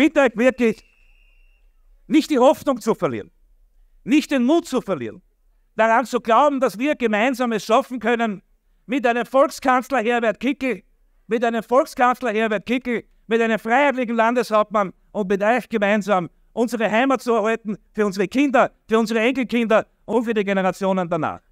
bitte euch wirklich nicht die Hoffnung zu verlieren, nicht den Mut zu verlieren, daran zu glauben, dass wir gemeinsam es schaffen können, mit einem Volkskanzler Herbert Kickel, mit einem Volkskanzler Herbert Kickel, mit einem freiheitlichen Landeshauptmann und mit euch gemeinsam unsere Heimat zu erhalten, für unsere Kinder, für unsere Enkelkinder und für die Generationen danach.